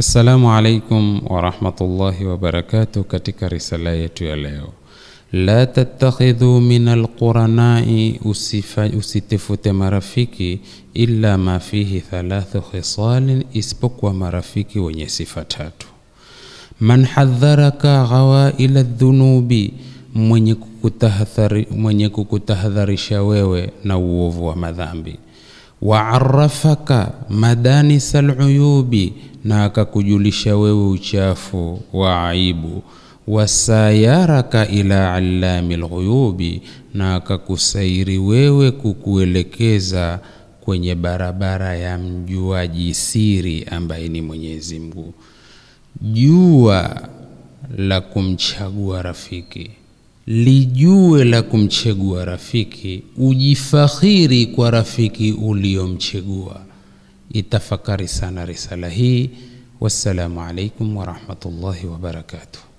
Assalamu alaikum warahmatullahi wabarakatu Katika risala yetu ya leo, la tattakhidhu min alquranai, usitefute marafiki illa ma fihi thalathu khisalin, isipokuwa marafiki wenye sifa tatu. Man hadharaka ghawaila dhunubi, mwenye kukutahadharisha wewe na uovu wa madhambi. Wa arrafaka madanisa aluyubi na akakujulisha wewe uchafu wa aibu wasayaraka ila allami lghuyubi, na akakusairi wewe kukuelekeza kwenye barabara ya mjuaji siri ambaye ni Mwenyezi Mungu. Jua la kumchagua rafiki, lijue la kumchagua rafiki, ujifakhiri kwa rafiki uliomchagua. itafakari sana risala hii. Wassalamu alaikum warahmatullahi wabarakatuh.